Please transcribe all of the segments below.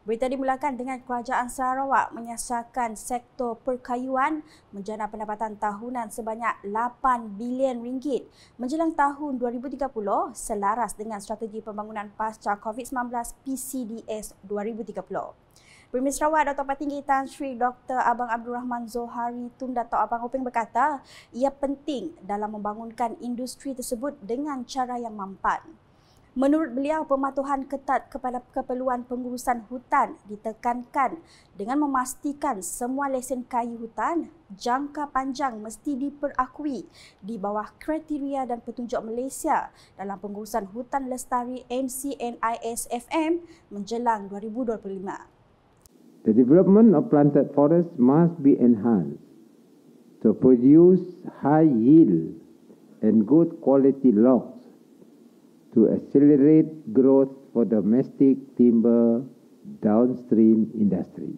Berita dimulakan dengan Kerajaan Sarawak menyasarkan sektor perkayuan menjana pendapatan tahunan sebanyak 8 bilion ringgit menjelang tahun 2030 selaras dengan strategi pembangunan pasca COVID-19 PCDS 2030. Premier Sarawak Dr. Patinggi Tan Sri Dr. Abang Abdul Rahman Zohari Tun Dato' Abang Hoping berkata ia penting dalam membangunkan industri tersebut dengan cara yang mampan. Menurut beliau, pematuhan ketat kepada keperluan pengurusan hutan ditekankan dengan memastikan semua lesen kayu hutan jangka panjang mesti diperakui di bawah kriteria dan petunjuk Malaysia dalam pengurusan hutan lestari MCNISFM menjelang 2025. The development of planted forest must be enhanced to produce high yield and good quality logs to accelerate growth for domestic timber downstream industry.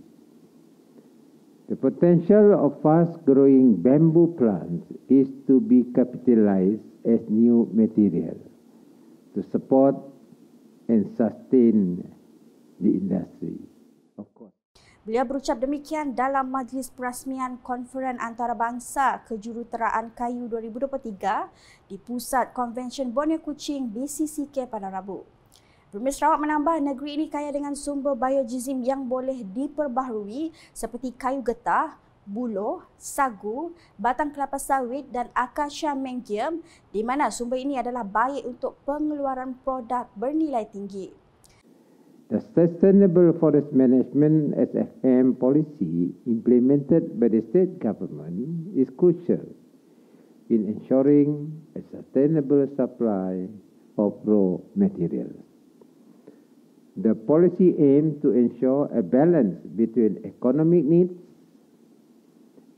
The potential of fast-growing bamboo plants is to be capitalized as new material to support and sustain the industry. Of course. Beliau berucap demikian dalam majlis perasmian konferen antarabangsa kejuruteraan kayu 2023 di pusat konvensyen Borneo Kuching BCCK pada Rabu. Premier Sarawak menambah negeri ini kaya dengan sumber biojizim yang boleh diperbaharui seperti kayu getah, buluh, sagu, batang kelapa sawit dan akasia mengium di mana sumber ini adalah baik untuk pengeluaran produk bernilai tinggi. The Sustainable Forest Management SFM policy implemented by the state government is crucial in ensuring a sustainable supply of raw materials. The policy aims to ensure a balance between economic needs,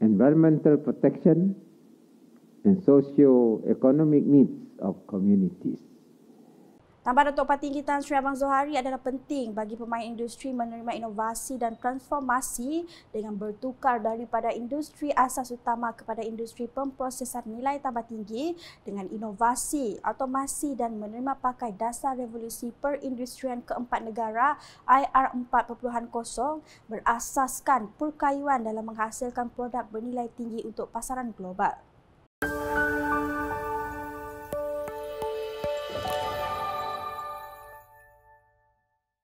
environmental protection, and socio-economic needs of communities. Tambahan untuk Pati Tinggi Tan Sri Abang Zohari adalah penting bagi pemain industri menerima inovasi dan transformasi dengan bertukar daripada industri asas utama kepada industri pemprosesan nilai tambah tinggi dengan inovasi, automasi dan menerima pakai dasar revolusi perindustrian keempat negara IR 4.0 berasaskan perkayuan dalam menghasilkan produk bernilai tinggi untuk pasaran global.